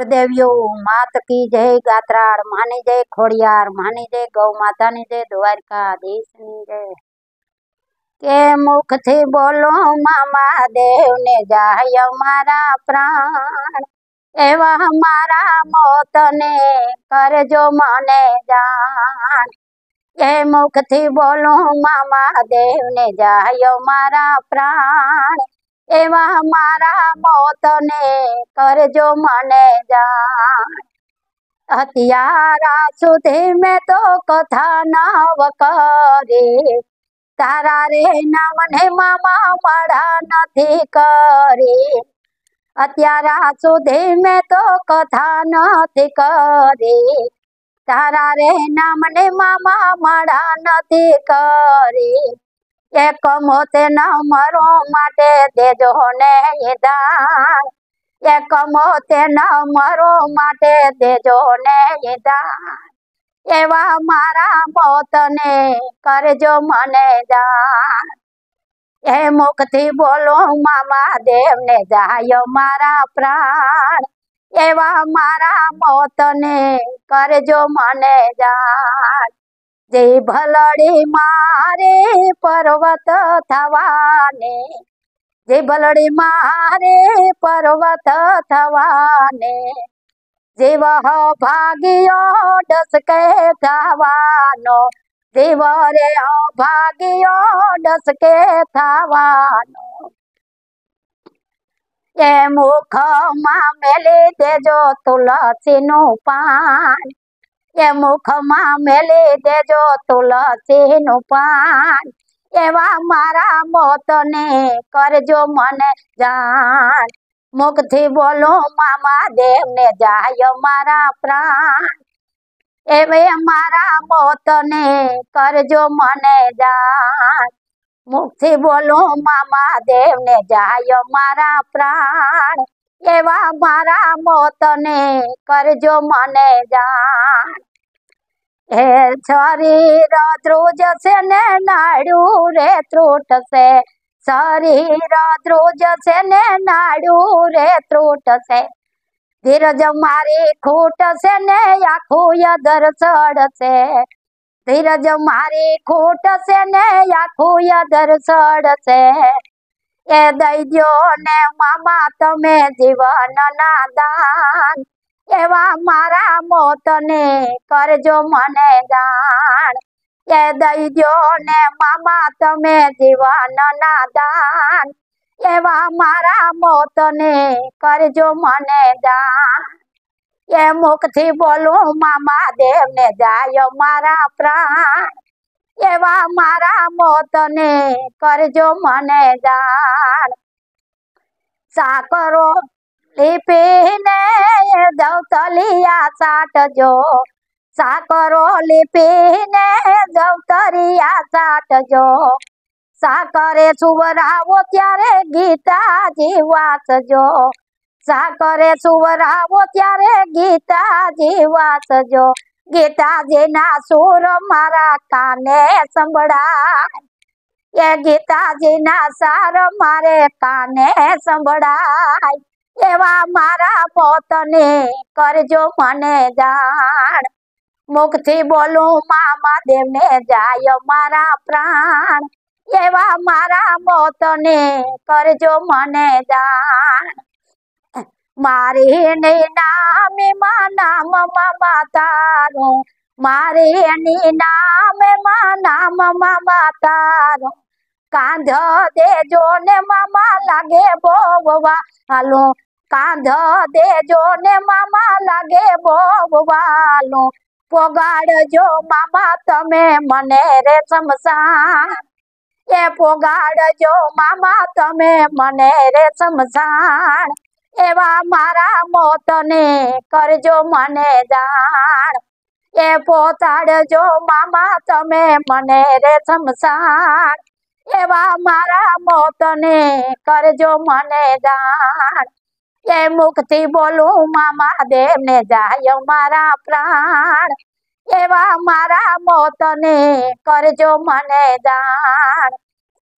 कुलदेवियो मात की जय गात्राड़ माने जय खोड़ियार माने जय गौ माता ने जय द्वारका देश जय के मुख थे बोलो मामा देव ने जाए मारा प्राण एवं हमारा मौत ने कर जो माने जान के मुख थी बोलो मामा देव ने जाए मारा प्राण एवं हमारा मौत ने कर जो मने जा हथियारा सुधे में तो कथा नाव करे तारा रे ने मामा पढ़ा थी करे अत्यारा सुधे में तो कथा न थी करे तारा रे नाम ने मामा पढ़ा थी करे એ કો મોતે નમરો માટે દેજો ને એદા એ કો મોતે નમરો માટે દેજો ને એદા એવા મારા મોત ને કરજો મને જાન એ મોકતે બોલો મામા દેવ ને જાયો મારા પ્રાણ એવા મારા મોત ને કરજો મને જાન જય ભલડી મારે પર્વત થવાને જય ભલડી મારે પર્વત થવાને જેવ ભાગ્યો ડસકે થવાનો દેવ રે ભાગ્યો ડસકે થવાનો એ મુખમાં મેલી દેજો તુલસીનું પાન એ મુખમાં મેલી દેજો તુલસીનું નું પાન એવા મારા મોતને કરજો મને જાણ મુખથી બોલો મામા દેવને ને જાય મારા પ્રાણ એવે મારા મોતને કરજો મને જાણ મુખથી બોલો મામા દેવ જાય મારા પ્રાણ केवा भरा मोतने कर जो मने जान हे शरीर द्रोज से ने नाडू रे त्रोट से शरीर द्रोज से ने नाडू रे त्रोट से धीरज मारी खोट से ने आखो यदर सड़ से धीरज मारी खोट से ने आखो यदर सड़ से એ દઈ દો ને મામા તમે જીવનના દાન એવા મારા મોત ને કરજો મને દાન એ દઈ દો ને મામા તમે જીવનના દાન એવા મારા મોત ને કરજો મને દાન એ મુખથી બોલું મામા દેવને જાય મારા પ્રાણ एवा मारा मत ने कर जो मने जान साकरो लिपिने दौतलिया साट जो साकरो लिपिने दौतरिया साट जो साकरे सुवराव त्यारे गीता जीवास जो साकरे सुवराव त्यारे गीता जीवास जो गीता जीना सुर मारा काने संभड़ा ये गीता जीना सार मारे काने संभड़ा एवा मारा पोतने कर जो मने जान मुक्ति बोलू मामा देव ने जाय मारा प्राण एवा मारा पोतने कर जो मने जान मारी नहीं ना સ્વામી માં નામ મામા તારો મારે એની નામ માં નામ મામા તારો કાંધ દેજો ને મામા લાગે બોવવા હાલો કાંધ દેજો ને મામા લાગે બોવવાલો પોગાડજો મામા તમે મને રે સમસાન એ પોગાડજો મામા તમે મને રે સમસાન एवा मारा मत ने कर जो मने जान ए पोताड़ जो मामा तमे मने रे शमशान एवा मारा मत ने कर जो मने जान ए मुक्ति बोलू मामा देव ने जायो मारा प्राण एवा मारा मौत ने कर जो मने जान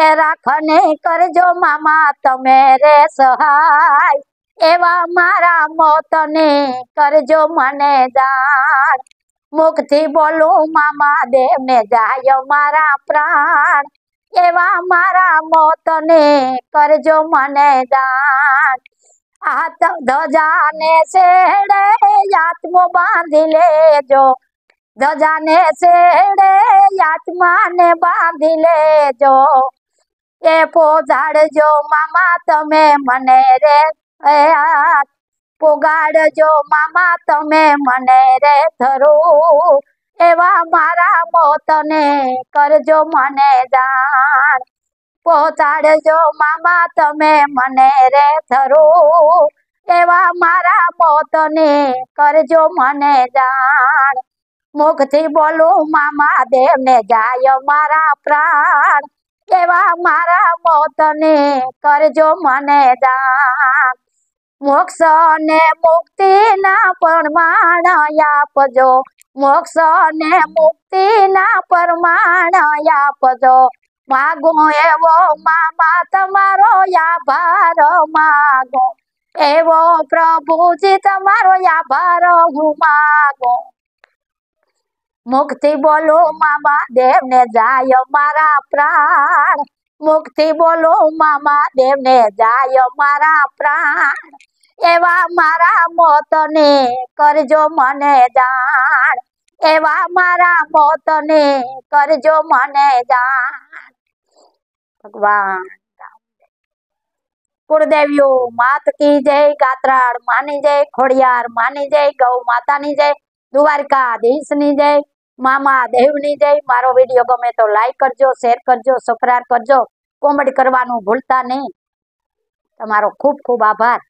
रखने कर जो मामा तो मेरे सहाय एवा मारा मत ने कर जो मने दान मुक्ति बोलू मामा देव ने जाय मारा प्राण एवा मारा मत ने कर जो मने दान हाथ ध्वजा ने सेड़े आत्मो बांध ले जो ध्वजा ने सेड़े आत्मा ने बांध ले जो એ પોઢાડજો મામા તમે મને રે એ હાથ પોગાડજો મામા તમે મને રે થરો એવા મારા મોતને કરજો મને જાન પોઢાડજો મામા તમે મને રે થરો એવા મારા મોતને કરજો મને જાન મુખથી બોલો મામા દે મને જાય મારા પ્રાણ એવા મારા મોતને કરજો મને દાન મોક્ષ ને મુક્તિ ના પ્રમાણ આપજો મોક્ષ ને મુક્તિ ના પ્રમાણ આપજો માગો એવો મામા તમારો આભાર માગો એવો પ્રભુજી તમારો આભાર હું માગો मुक्ति बोलो मामा देव ने जायो मारा प्राण मुक्ति बोलो मामा देव ने जायो मारा प्राण एवा मारा मत ने करजो मने जान एवा मारा मत ने करजो मने जान भगवान कुलदेवियो मात की जय गात्राड़ मानी जय खोड़ियार मानी जय गौ माता जय द्वारका दीश जय માં દેવ ની જય મારો વિડીયો ગમે તો લાઈક કરજો શેર કરજો સબસ્ક્રાઈબ કરજો કોમેડી કરવાનું ભૂલતા નહીં તમારો ખૂબ ખૂબ આભાર